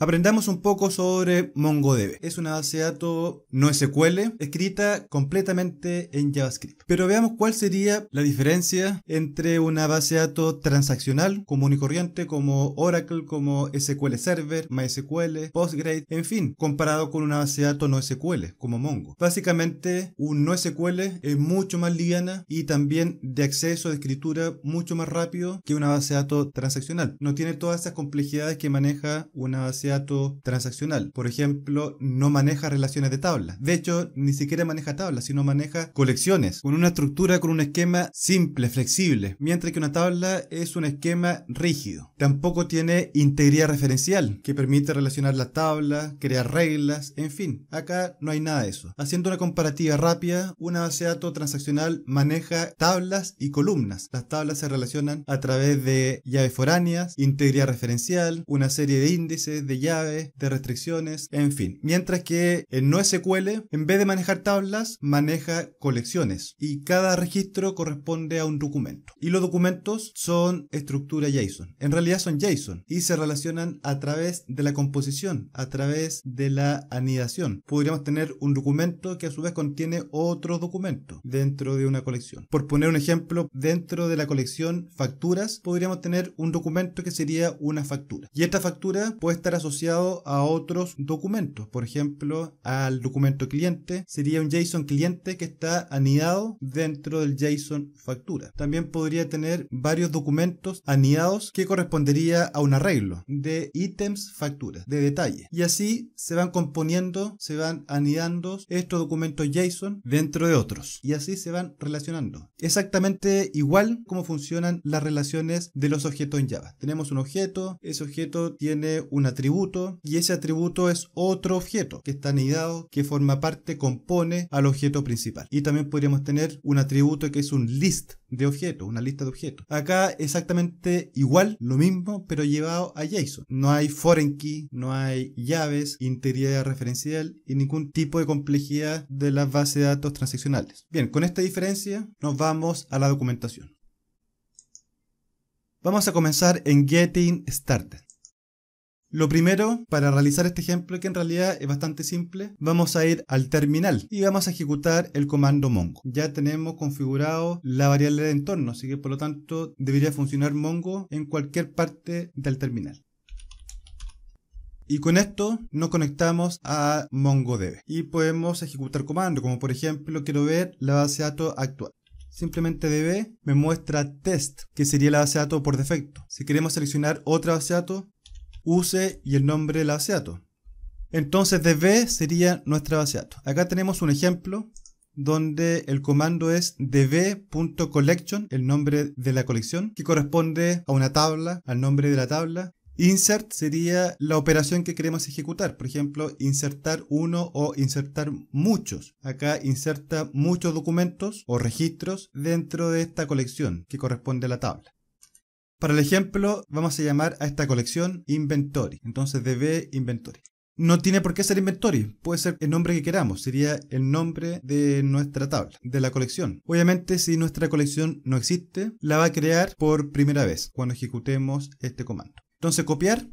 Aprendamos un poco sobre MongoDB. Es una base de datos no SQL escrita completamente en JavaScript. Pero veamos cuál sería la diferencia entre una base de datos transaccional común y corriente como Oracle, como SQL Server, MySQL, Postgres, en fin, comparado con una base de datos no SQL como Mongo. Básicamente, un SQL es mucho más liviana y también de acceso de escritura mucho más rápido que una base de datos transaccional. No tiene todas esas complejidades que maneja una base datos transaccional. Por ejemplo, no maneja relaciones de tablas. De hecho, ni siquiera maneja tablas, sino maneja colecciones, con una estructura, con un esquema simple, flexible, mientras que una tabla es un esquema rígido. Tampoco tiene integridad referencial, que permite relacionar las tablas, crear reglas, en fin, acá no hay nada de eso. Haciendo una comparativa rápida, una base de datos transaccional maneja tablas y columnas. Las tablas se relacionan a través de llaves foráneas, integridad referencial, una serie de índices, de llaves, de restricciones, en fin. Mientras que en NoSQL, en vez de manejar tablas, maneja colecciones y cada registro corresponde a un documento. Y los documentos son estructura JSON. En realidad son JSON y se relacionan a través de la composición, a través de la anidación. Podríamos tener un documento que a su vez contiene otro documento dentro de una colección. Por poner un ejemplo, dentro de la colección facturas podríamos tener un documento que sería una factura. Y esta factura puede estar asociado a otros documentos. Por ejemplo, al documento cliente sería un JSON cliente que está anidado dentro del JSON factura. También podría tener varios documentos anidados que correspondería a un arreglo de ítems facturas, de detalle Y así se van componiendo, se van anidando estos documentos JSON dentro de otros. Y así se van relacionando. Exactamente igual como funcionan las relaciones de los objetos en Java. Tenemos un objeto, ese objeto tiene un atributo y ese atributo es otro objeto que está anidado, que forma parte, compone al objeto principal. Y también podríamos tener un atributo que es un list de objetos, una lista de objetos. Acá exactamente igual, lo mismo, pero llevado a JSON. No hay foreign key, no hay llaves, integridad referencial y ningún tipo de complejidad de las bases de datos transaccionales. Bien, con esta diferencia nos vamos a la documentación. Vamos a comenzar en Getting Started. Lo primero, para realizar este ejemplo que en realidad es bastante simple, vamos a ir al terminal y vamos a ejecutar el comando Mongo. Ya tenemos configurado la variable de entorno, así que por lo tanto debería funcionar Mongo en cualquier parte del terminal. Y con esto nos conectamos a MongoDB y podemos ejecutar comandos, como por ejemplo quiero ver la base de datos actual. Simplemente DB me muestra test, que sería la base de datos por defecto. Si queremos seleccionar otra base de datos, use y el nombre de la datos. Entonces db sería nuestra base de datos. Acá tenemos un ejemplo donde el comando es db.collection, el nombre de la colección, que corresponde a una tabla, al nombre de la tabla. Insert sería la operación que queremos ejecutar, por ejemplo, insertar uno o insertar muchos. Acá inserta muchos documentos o registros dentro de esta colección que corresponde a la tabla. Para el ejemplo, vamos a llamar a esta colección Inventory. Entonces, DB Inventory. No tiene por qué ser inventory, puede ser el nombre que queramos, sería el nombre de nuestra tabla, de la colección. Obviamente si nuestra colección no existe, la va a crear por primera vez cuando ejecutemos este comando. Entonces copiar,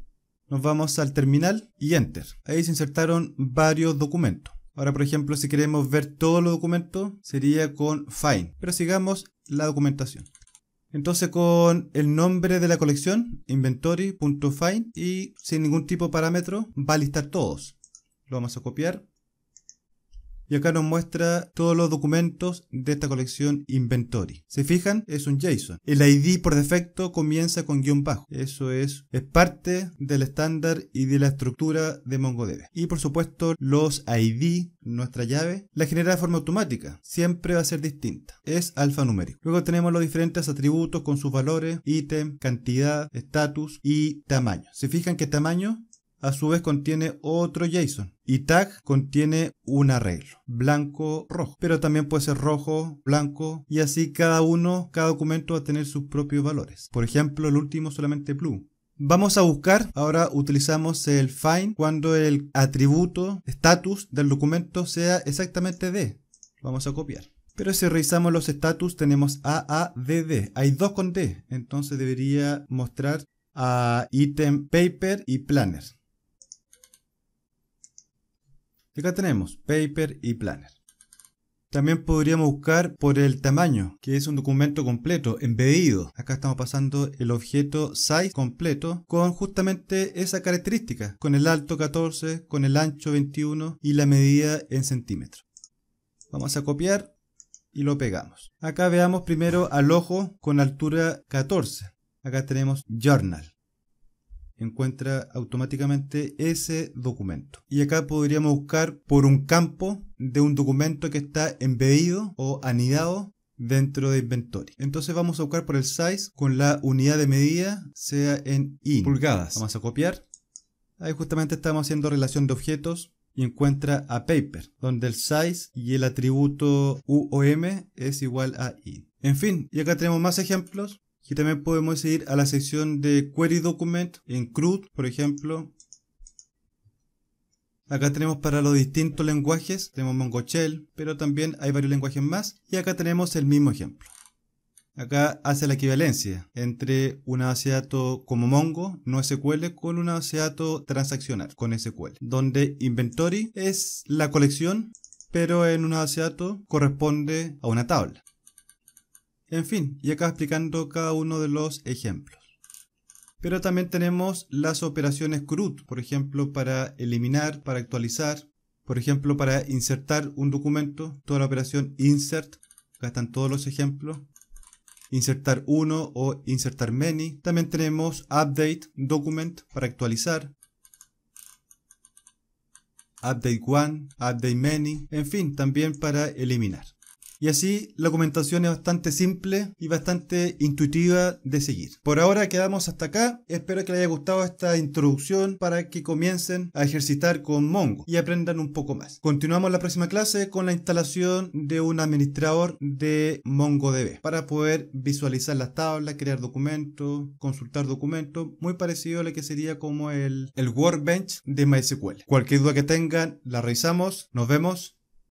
nos vamos al terminal y enter. Ahí se insertaron varios documentos. Ahora por ejemplo si queremos ver todos los documentos sería con find, pero sigamos la documentación. Entonces con el nombre de la colección, inventory.find y sin ningún tipo de parámetro va a listar todos. Lo vamos a copiar y acá nos muestra todos los documentos de esta colección Inventory. ¿Se fijan? Es un JSON. El ID por defecto comienza con guión bajo. Eso es, es parte del estándar y de la estructura de MongoDB. Y por supuesto los ID, nuestra llave, la genera de forma automática. Siempre va a ser distinta. Es alfanumérico. Luego tenemos los diferentes atributos con sus valores, ítem, cantidad, estatus y tamaño. ¿Se fijan ¿qué tamaño a su vez contiene otro JSON y tag contiene un arreglo blanco rojo pero también puede ser rojo blanco y así cada uno cada documento va a tener sus propios valores por ejemplo el último solamente blue Vamos a buscar, ahora utilizamos el find cuando el atributo status del documento sea exactamente D. Vamos a copiar. Pero si revisamos los status tenemos A, A, D, D. hay dos con D, entonces debería mostrar a item paper y planner acá tenemos paper y planner. También podríamos buscar por el tamaño, que es un documento completo, embedido. Acá estamos pasando el objeto size completo con justamente esa característica, con el alto 14, con el ancho 21 y la medida en centímetros. Vamos a copiar y lo pegamos. Acá veamos primero al ojo con altura 14. Acá tenemos journal encuentra automáticamente ese documento. Y acá podríamos buscar por un campo de un documento que está embedido o anidado dentro de inventory. Entonces vamos a buscar por el size con la unidad de medida, sea en i, pulgadas. Vamos a copiar. Ahí justamente estamos haciendo relación de objetos y encuentra a paper, donde el size y el atributo UOM es igual a in. En fin, y acá tenemos más ejemplos Aquí también podemos ir a la sección de Query Document en CRUD, por ejemplo. Acá tenemos para los distintos lenguajes, tenemos MongoShell, pero también hay varios lenguajes más. Y acá tenemos el mismo ejemplo. Acá hace la equivalencia entre una base de datos como Mongo, no SQL, con una base de datos transaccional con SQL, donde inventory es la colección, pero en una base de datos corresponde a una tabla. En fin, y acá explicando cada uno de los ejemplos. Pero también tenemos las operaciones CRUD, por ejemplo, para eliminar, para actualizar, por ejemplo, para insertar un documento, toda la operación insert, acá están todos los ejemplos, insertar uno o insertar many. También tenemos update document para actualizar, update one, update many, en fin, también para eliminar. Y así la documentación es bastante simple y bastante intuitiva de seguir. Por ahora quedamos hasta acá. Espero que les haya gustado esta introducción para que comiencen a ejercitar con Mongo y aprendan un poco más. Continuamos la próxima clase con la instalación de un administrador de MongoDB para poder visualizar las tablas, crear documentos, consultar documentos, muy parecido a lo que sería como el, Workbench de MySQL. Cualquier duda que tengan, la revisamos. Nos vemos.